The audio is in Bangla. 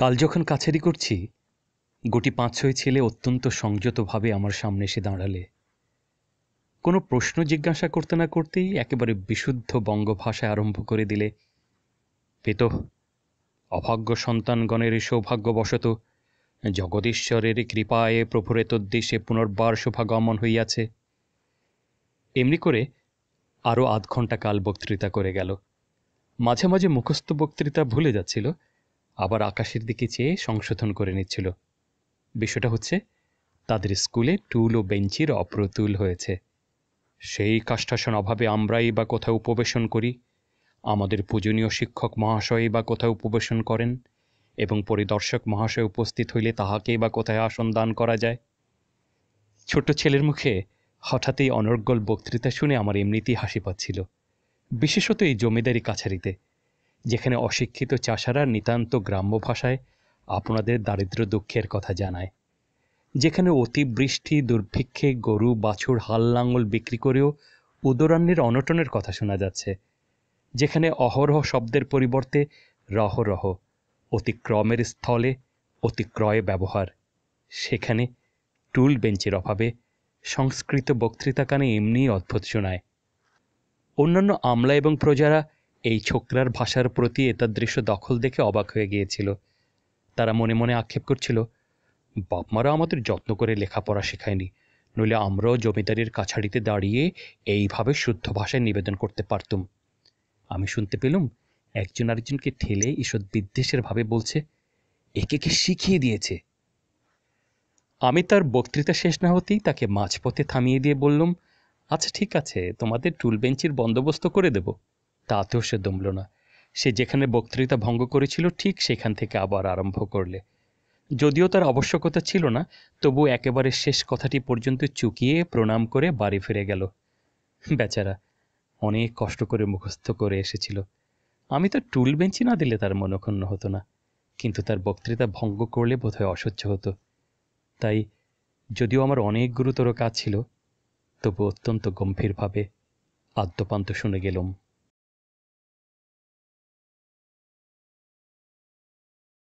কাল যখন কাছারি করছি গুটি পাঁচ ছয় ছেলে অত্যন্ত সংযতভাবে আমার সামনে এসে দাঁড়ালে কোনো প্রশ্ন জিজ্ঞাসা করতে না করতেই একেবারে বিশুদ্ধ বঙ্গভাষায় আরম্ভ করে দিলে পেত অভাগ্য সন্তানগণের সৌভাগ্যবশত জগদীশ্বরের কৃপায় প্রভুরেত দেশে পুনর্বার শোভাগমন হইয়াছে এমনি করে আরও আধ ঘন্টা কাল বক্তৃতা করে গেল মাঝে মাঝে মুখস্থ বক্তৃতা ভুলে যাচ্ছিল আবার আকাশের দিকে চেয়ে সংশোধন করে নিচ্ছিল বিষয়টা হচ্ছে তাদের স্কুলে টুল ও বেঞ্চির অপ্রতুল হয়েছে সেই কাষ্ঠাসন অভাবে আমরাই বা কোথাও উপবেশন করি আমাদের পূজনীয় শিক্ষক মহাশয় বা কোথাও উপবেশন করেন এবং পরিদর্শক মহাশয় উপস্থিত হইলে তাহাকেই বা কোথায় আসন দান করা যায় ছোট্ট ছেলের মুখে হঠাৎই অনর্গল বক্তৃতা শুনে আমার এমনিতেই হাসি পাচ্ছিল বিশেষত এই জমিদারি কাছারিতে যেখানে অশিক্ষিত চাষারা নিতান্ত গ্রাম্য ভাষায় আপনাদের দারিদ্র দুঃখের কথা জানায় যেখানে অতিবৃষ্টি দুর্ভিক্ষে গরু বাছুর হাল লাঙল বিক্রি করেও উদরান্নের অনটনের কথা শোনা যাচ্ছে যেখানে অহরহ শব্দের পরিবর্তে রহরহ অতিক্রমের স্থলে অতিক্রয়ে ব্যবহার সেখানে টুল বেঞ্চের অভাবে সংস্কৃত বক্তৃতা কানে এমনিই অদ্ভুত শোনায় অন্যান্য আমলা এবং প্রজারা এই ছোকরার ভাষার প্রতি দৃশ্য দখল দেখে অবাক হয়ে গিয়েছিল তারা মনে মনে আক্ষেপ করছিল বাপমারা আমাদের যত্ন করে লেখাপড়া শেখায়নি নইলে আমরাও জমিদারির কাছাড়িতে দাঁড়িয়ে এইভাবে শুদ্ধ ভাষায় নিবেদন করতে পারতুম আমি শুনতে পেলুম একজন আরেকজনকে ঠেলে ঈশ্বর বিদ্বেষের ভাবে বলছে একে কে শিখিয়ে দিয়েছে আমি তার বক্তৃতা শেষ না হতেই তাকে মাঝপথে থামিয়ে দিয়ে বললুম আচ্ছা ঠিক আছে তোমাদের টুল বেঞ্চির বন্দোবস্ত করে দেবো তাতেও সে দমল না সে যেখানে বক্তৃতা ভঙ্গ করেছিল ঠিক সেখান থেকে আবার আরম্ভ করলে যদিও তার আবশ্যকতা ছিল না তবু একেবারে শেষ কথাটি পর্যন্ত চুকিয়ে প্রণাম করে বাড়ি ফিরে গেল বেচারা অনেক কষ্ট করে মুখস্থ করে এসেছিল আমি তো টুল বেঞ্চি না দিলে তার মনক্ষুণ্ণ হতো না কিন্তু তার বক্তৃতা ভঙ্গ করলে বোধহয় অসহ্য হতো তাই যদিও আমার অনেক গুরুতর কাজ ছিল তবু অত্যন্ত গম্ভীরভাবে আদ্যপান্ত শুনে গেলাম